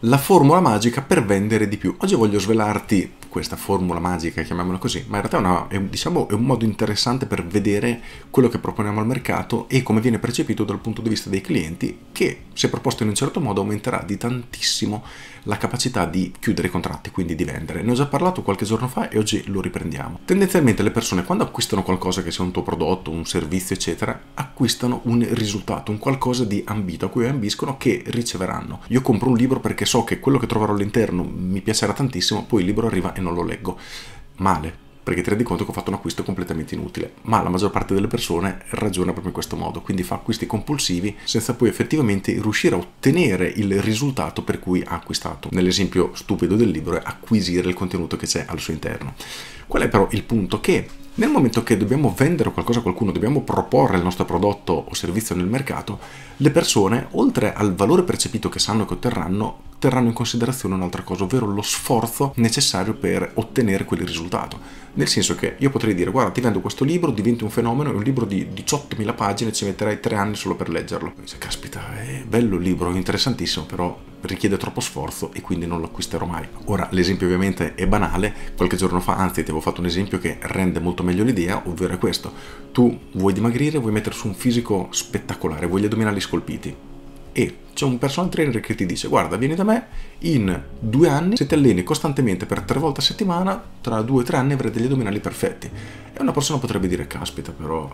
la formula magica per vendere di più. Oggi voglio svelarti questa formula magica, chiamiamola così, ma in realtà è, una, è, diciamo, è, un modo interessante per vedere quello che proponiamo al mercato e come viene percepito dal punto di vista dei clienti, che se proposto in un certo modo aumenterà di tantissimo la capacità di chiudere i contratti, quindi di vendere. Ne ho già parlato qualche giorno fa e oggi lo riprendiamo. Tendenzialmente le persone quando acquistano qualcosa che sia un tuo prodotto, un servizio, eccetera, acquistano un risultato, un qualcosa di ambito a cui ambiscono che riceveranno. Io compro un libro perché perché so che quello che troverò all'interno mi piacerà tantissimo, poi il libro arriva e non lo leggo. Male, perché ti rendi conto che ho fatto un acquisto completamente inutile. Ma la maggior parte delle persone ragiona proprio in questo modo, quindi fa acquisti compulsivi senza poi effettivamente riuscire a ottenere il risultato per cui ha acquistato. Nell'esempio stupido del libro è acquisire il contenuto che c'è al suo interno. Qual è però il punto? Che nel momento che dobbiamo vendere qualcosa a qualcuno, dobbiamo proporre il nostro prodotto o servizio nel mercato, le persone, oltre al valore percepito che sanno che otterranno, terranno in considerazione un'altra cosa, ovvero lo sforzo necessario per ottenere quel risultato. Nel senso che io potrei dire, guarda, ti vendo questo libro, diventi un fenomeno, è un libro di 18.000 pagine, ci metterai tre anni solo per leggerlo. Dice, caspita, è bello il libro, interessantissimo, però richiede troppo sforzo e quindi non lo acquisterò mai. Ora, l'esempio ovviamente è banale, qualche giorno fa, anzi ti avevo fatto un esempio che rende molto meglio l'idea, ovvero è questo. Tu vuoi dimagrire, vuoi mettere su un fisico spettacolare, vuoi gli addominali scolpiti e c'è un personal trainer che ti dice guarda vieni da me in due anni se ti alleni costantemente per tre volte a settimana tra due o tre anni avrai degli addominali perfetti e una persona potrebbe dire caspita però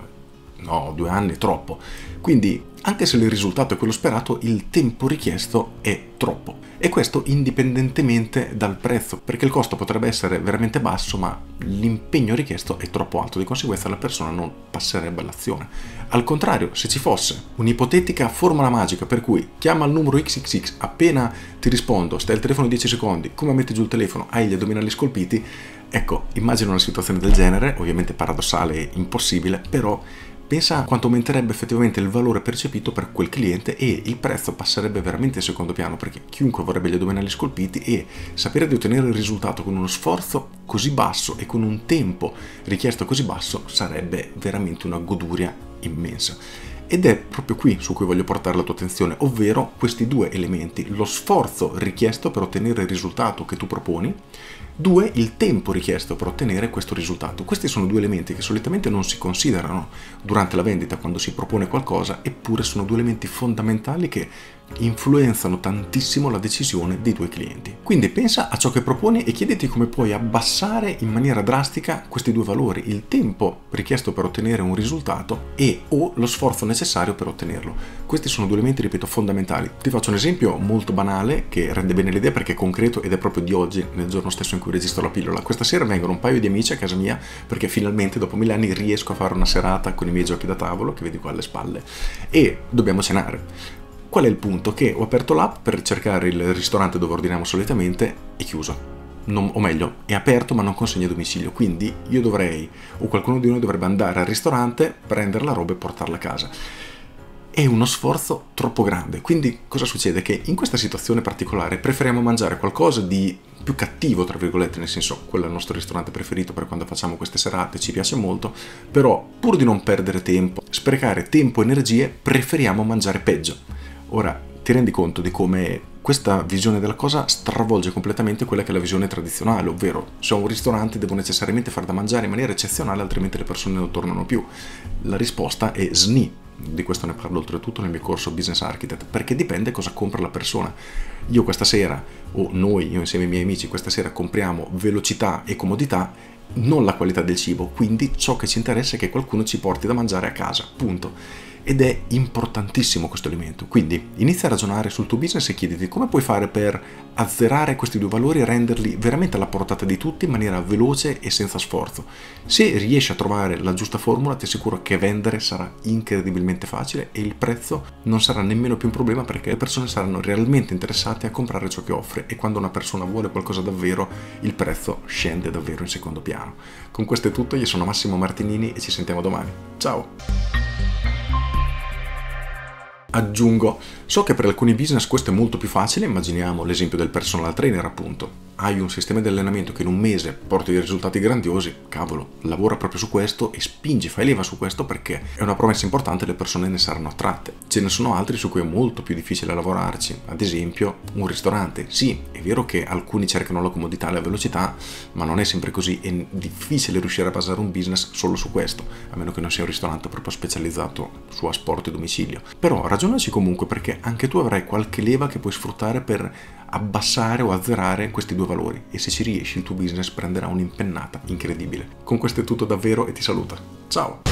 no, due anni è troppo. Quindi, anche se il risultato è quello sperato, il tempo richiesto è troppo. E questo indipendentemente dal prezzo, perché il costo potrebbe essere veramente basso, ma l'impegno richiesto è troppo alto, di conseguenza la persona non passerebbe all'azione. Al contrario, se ci fosse un'ipotetica formula magica per cui chiama il numero XXX, appena ti rispondo, stai al telefono 10 secondi, come metti giù il telefono, hai gli addominali scolpiti, ecco, immagino una situazione del genere, ovviamente paradossale e impossibile, però pensa a quanto aumenterebbe effettivamente il valore percepito per quel cliente e il prezzo passerebbe veramente in secondo piano perché chiunque vorrebbe gli addomenali scolpiti e sapere di ottenere il risultato con uno sforzo così basso e con un tempo richiesto così basso sarebbe veramente una goduria immensa. Ed è proprio qui su cui voglio portare la tua attenzione, ovvero questi due elementi, lo sforzo richiesto per ottenere il risultato che tu proponi 2. Il tempo richiesto per ottenere questo risultato. Questi sono due elementi che solitamente non si considerano durante la vendita quando si propone qualcosa, eppure sono due elementi fondamentali che influenzano tantissimo la decisione dei tuoi clienti. Quindi pensa a ciò che proponi e chiediti come puoi abbassare in maniera drastica questi due valori, il tempo richiesto per ottenere un risultato e o lo sforzo necessario per ottenerlo. Questi sono due elementi, ripeto, fondamentali. Ti faccio un esempio molto banale che rende bene l'idea perché è concreto ed è proprio di oggi, nel giorno stesso in cui registro la pillola. Questa sera vengono un paio di amici a casa mia perché finalmente dopo mille anni riesco a fare una serata con i miei giochi da tavolo che vedi qua alle spalle e dobbiamo cenare. Qual è il punto? Che ho aperto l'app per cercare il ristorante dove ordiniamo solitamente è chiuso. Non, o meglio, è aperto ma non consegna a domicilio, quindi io dovrei o qualcuno di noi dovrebbe andare al ristorante, prendere la roba e portarla a casa è uno sforzo troppo grande. Quindi cosa succede? Che in questa situazione particolare preferiamo mangiare qualcosa di più cattivo, tra virgolette, nel senso quello è il nostro ristorante preferito per quando facciamo queste serate, ci piace molto, però pur di non perdere tempo, sprecare tempo e energie, preferiamo mangiare peggio. Ora, ti rendi conto di come questa visione della cosa stravolge completamente quella che è la visione tradizionale, ovvero se ho un ristorante devo necessariamente far da mangiare in maniera eccezionale altrimenti le persone non tornano più. La risposta è SNI, di questo ne parlo oltretutto nel mio corso Business Architect, perché dipende cosa compra la persona. Io questa sera, o noi, io insieme ai miei amici, questa sera compriamo velocità e comodità, non la qualità del cibo, quindi ciò che ci interessa è che qualcuno ci porti da mangiare a casa, punto ed è importantissimo questo elemento. Quindi inizia a ragionare sul tuo business e chiediti come puoi fare per azzerare questi due valori e renderli veramente alla portata di tutti in maniera veloce e senza sforzo. Se riesci a trovare la giusta formula ti assicuro che vendere sarà incredibilmente facile e il prezzo non sarà nemmeno più un problema perché le persone saranno realmente interessate a comprare ciò che offre e quando una persona vuole qualcosa davvero il prezzo scende davvero in secondo piano. Con questo è tutto, io sono Massimo Martinini e ci sentiamo domani. Ciao! Aggiungo, so che per alcuni business questo è molto più facile, immaginiamo l'esempio del personal trainer appunto hai un sistema di allenamento che in un mese porti dei risultati grandiosi, cavolo, lavora proprio su questo e spingi, fai leva su questo perché è una promessa importante e le persone ne saranno attratte. Ce ne sono altri su cui è molto più difficile lavorarci, ad esempio un ristorante. Sì, è vero che alcuni cercano la comodità e la velocità, ma non è sempre così, è difficile riuscire a basare un business solo su questo, a meno che non sia un ristorante proprio specializzato su asporto e domicilio. Però ragionaci comunque perché anche tu avrai qualche leva che puoi sfruttare per abbassare o azzerare questi due valori e se ci riesci il tuo business prenderà un'impennata incredibile. Con questo è tutto davvero e ti saluta. Ciao!